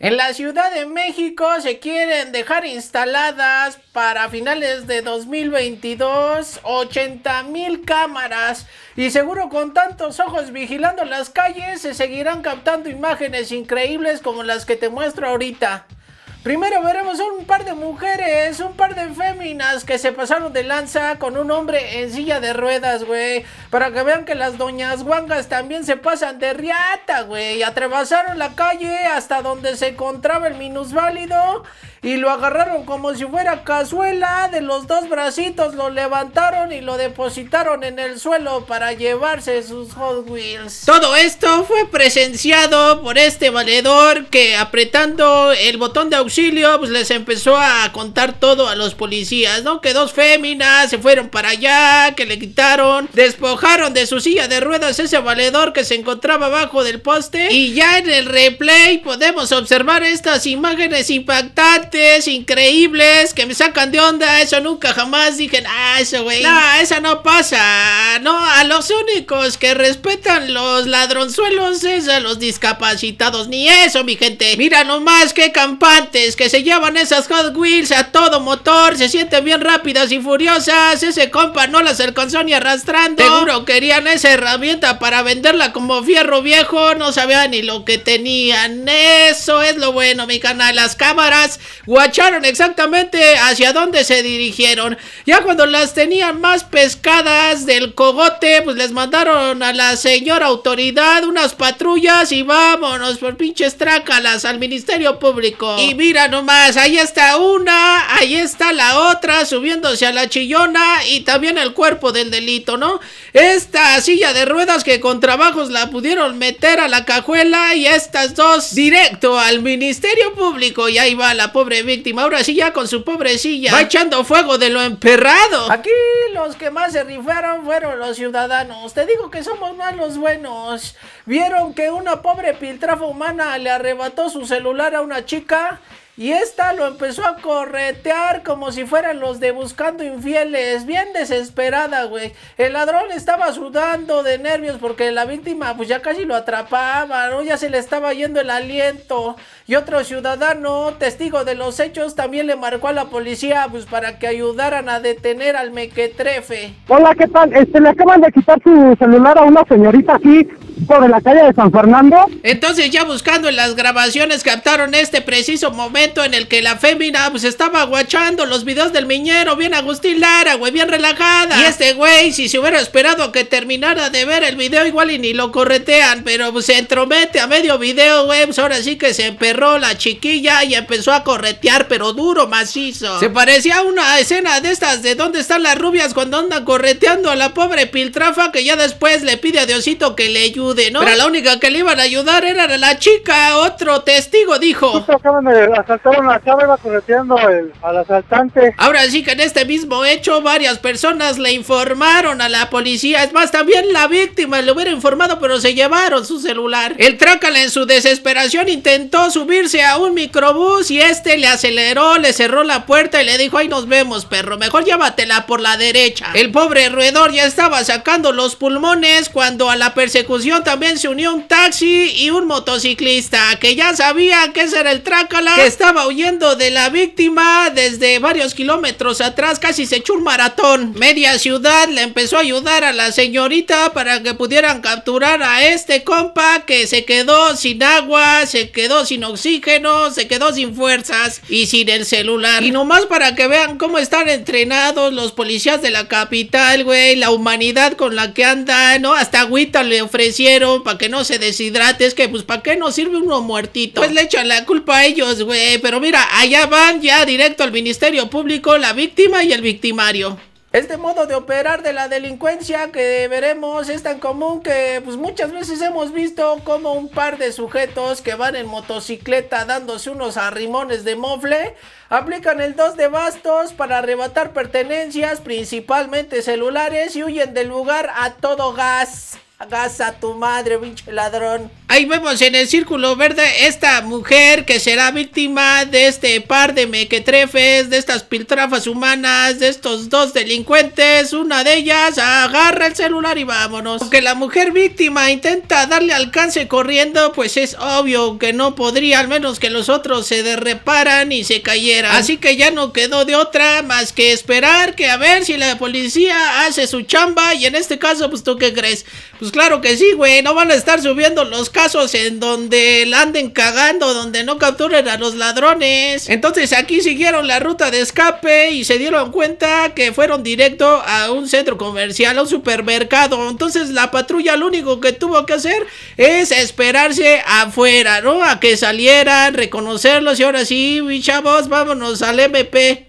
En la Ciudad de México se quieren dejar instaladas para finales de 2022 80 mil cámaras y seguro con tantos ojos vigilando las calles se seguirán captando imágenes increíbles como las que te muestro ahorita. Primero veremos un par de mujeres, un par de féminas que se pasaron de lanza con un hombre en silla de ruedas, güey. Para que vean que las doñas guangas también se pasan de riata, güey. Atravesaron la calle hasta donde se encontraba el minusválido y lo agarraron como si fuera cazuela de los dos bracitos, lo levantaron y lo depositaron en el suelo para llevarse sus Hot Wheels. Todo esto fue presenciado por este valedor que apretando el botón de auxilio pues les empezó a contar todo a los policías, ¿no? Que dos féminas se fueron para allá, que le quitaron, despojaron de su silla de ruedas ese valedor que se encontraba abajo del poste. Y ya en el replay podemos observar estas imágenes impactantes, increíbles, que me sacan de onda. Eso nunca jamás dije, ah, eso, güey. No, esa no pasa. No, a los únicos que respetan los ladronzuelos es a los discapacitados. Ni eso, mi gente. Mira nomás qué campante que se llevan esas Hot Wheels a todo motor. Se sienten bien rápidas y furiosas. Ese compa no las alcanzó ni arrastrando. Seguro querían esa herramienta para venderla como fierro viejo. No sabían ni lo que tenían. Eso es lo bueno, mi canal. Las cámaras guacharon exactamente hacia dónde se dirigieron. Ya cuando las tenían más pescadas del cogote, pues les mandaron a la señora autoridad unas patrullas y vámonos por pinches trácalas al Ministerio Público. Y mira mira nomás, ahí está una, ahí está la otra subiéndose a la chillona y también el cuerpo del delito, ¿no? Esta silla de ruedas que con trabajos la pudieron meter a la cajuela y estas dos directo al Ministerio Público y ahí va la pobre víctima, ahora sí ya con su pobre silla, va echando fuego de lo emperrado. Aquí los que más se rifaron fueron los ciudadanos, te digo que somos más los buenos. Vieron que una pobre piltrafa humana le arrebató su celular a una chica y esta lo empezó a corretear como si fueran los de Buscando Infieles. Bien desesperada, güey. El ladrón estaba sudando de nervios porque la víctima, pues ya casi lo atrapaba, Ya se le estaba yendo el aliento. Y otro ciudadano, testigo de los hechos, también le marcó a la policía, pues para que ayudaran a detener al mequetrefe. Hola, ¿qué tal? Este, le acaban de quitar su celular a una señorita aquí sobre la calle de San Fernando. Entonces ya buscando en las grabaciones captaron este preciso momento en el que la fémina pues estaba guachando los videos del miñero, bien Agustín Lara, güey, bien relajada. Y este güey, si se hubiera esperado que terminara de ver el video igual y ni lo corretean, pero pues se entromete a medio video, güey, pues ahora sí que se emperró la chiquilla y empezó a corretear, pero duro, macizo. Se parecía a una escena de estas de dónde están las rubias cuando andan correteando a la pobre piltrafa que ya después le pide a Diosito que le ayude. De ¿no? Pero la única que le iban a ayudar era la chica, otro testigo dijo. al asaltante. Ahora sí que en este mismo hecho varias personas le informaron a la policía, es más, también la víctima le hubiera informado, pero se llevaron su celular. El trácala en su desesperación intentó subirse a un microbús y este le aceleró, le cerró la puerta y le dijo, ahí nos vemos, perro, mejor llévatela por la derecha. El pobre roedor ya estaba sacando los pulmones cuando a la persecución también se unió un taxi y un motociclista que ya sabía que ese era el trácala que estaba huyendo de la víctima desde varios kilómetros atrás, casi se echó un maratón. Media ciudad le empezó a ayudar a la señorita para que pudieran capturar a este compa que se quedó sin agua, se quedó sin oxígeno, se quedó sin fuerzas y sin el celular. Y nomás para que vean cómo están entrenados los policías de la capital, güey, la humanidad con la que andan, ¿no? Hasta agüita le ofreció para que no se deshidrate. Es que, pues, ¿para qué nos sirve uno muertito? Pues le echan la culpa a ellos, güey. Pero mira, allá van ya directo al Ministerio Público la víctima y el victimario. Este modo de operar de la delincuencia que veremos es tan común que pues muchas veces hemos visto como un par de sujetos que van en motocicleta dándose unos arrimones de mofle aplican el 2 de bastos para arrebatar pertenencias principalmente celulares y huyen del lugar a todo gas. Hagas tu madre, pinche ladrón. Ahí vemos en el círculo verde esta mujer que será víctima de este par de mequetrefes, de estas piltrafas humanas, de estos dos delincuentes. Una de ellas agarra el celular y vámonos. Aunque la mujer víctima intenta darle alcance corriendo, pues es obvio que no podría, al menos que los otros se derreparan y se cayeran. Así que ya no quedó de otra más que esperar que a ver si la policía hace su chamba y en este caso, pues tú qué crees. Pues claro que sí, güey. No van a estar subiendo los casos en donde anden cagando, donde no capturen a los ladrones. Entonces aquí siguieron la ruta de escape y se dieron cuenta que fueron directo a un centro comercial, a un supermercado. Entonces la patrulla lo único que tuvo que hacer es esperarse afuera, ¿no? A que salieran, reconocerlos y ahora sí, chavos, vámonos al MP.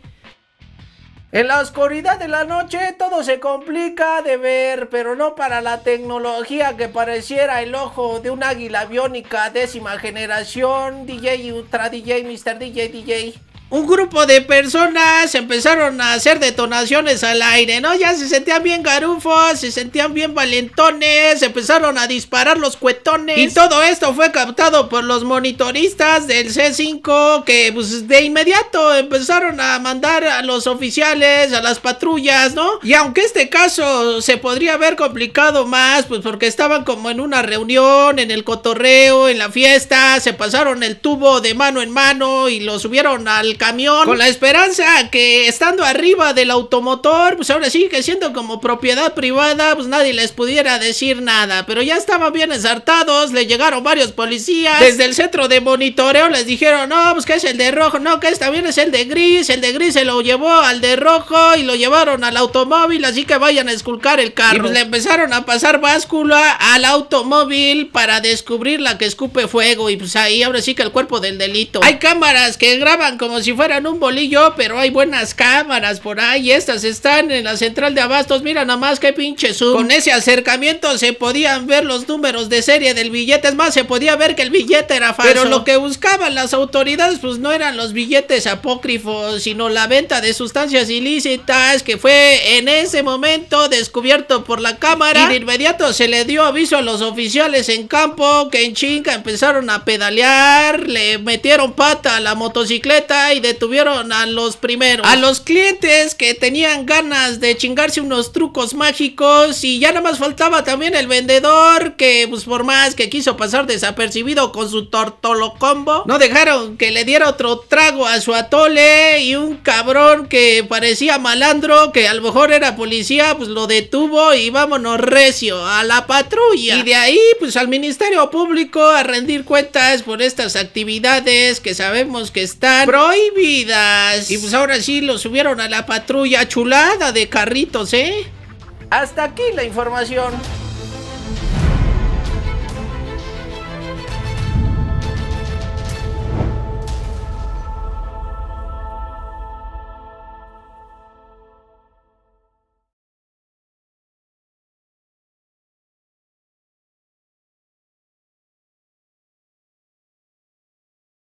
En la oscuridad de la noche todo se complica de ver, pero no para la tecnología que pareciera el ojo de un águila biónica décima generación. DJ, Ultra DJ, Mr. DJ, DJ un grupo de personas empezaron a hacer detonaciones al aire, ¿no? Ya se sentían bien garufos, se sentían bien valentones, empezaron a disparar los cuetones. Y todo esto fue captado por los monitoristas del C5 que pues de inmediato empezaron a mandar a los oficiales, a las patrullas, ¿no? Y aunque este caso se podría haber complicado más, pues porque estaban como en una reunión, en el cotorreo, en la fiesta, se pasaron el tubo de mano en mano y lo subieron al camión con la esperanza que estando arriba del automotor, pues ahora sí que siendo como propiedad privada, pues nadie les pudiera decir nada. Pero ya estaban bien ensartados, le llegaron varios policías. Desde el centro de monitoreo les dijeron, no, pues que es el de rojo, no, que está bien es el de gris. El de gris se lo llevó al de rojo y lo llevaron al automóvil, así que vayan a esculcar el carro. Pues le empezaron a pasar báscula al automóvil para descubrir la que escupe fuego y pues ahí ahora sí que el cuerpo del delito. Hay cámaras que graban como si si fueran un bolillo, pero hay buenas cámaras por ahí. Estas están en la central de abastos. Mira nada más qué pinche zoom. Con ese acercamiento se podían ver los números de serie del billete. Es más, se podía ver que el billete era falso. Pero lo que buscaban las autoridades, pues no eran los billetes apócrifos, sino la venta de sustancias ilícitas que fue en ese momento descubierto por la cámara. Y de inmediato se le dio aviso a los oficiales en campo que en chinga empezaron a pedalear, le metieron pata a la motocicleta y detuvieron a los primeros. A los clientes que tenían ganas de chingarse unos trucos mágicos y ya nada más faltaba también el vendedor que pues por más que quiso pasar desapercibido con su tortolo combo, no dejaron que le diera otro trago a su atole y un cabrón que parecía malandro que a lo mejor era policía pues lo detuvo y vámonos recio a la patrulla. Y de ahí pues al Ministerio Público a rendir cuentas por estas actividades que sabemos que están hoy vidas. Y pues ahora sí lo subieron a la patrulla chulada de carritos, ¿eh? Hasta aquí la información.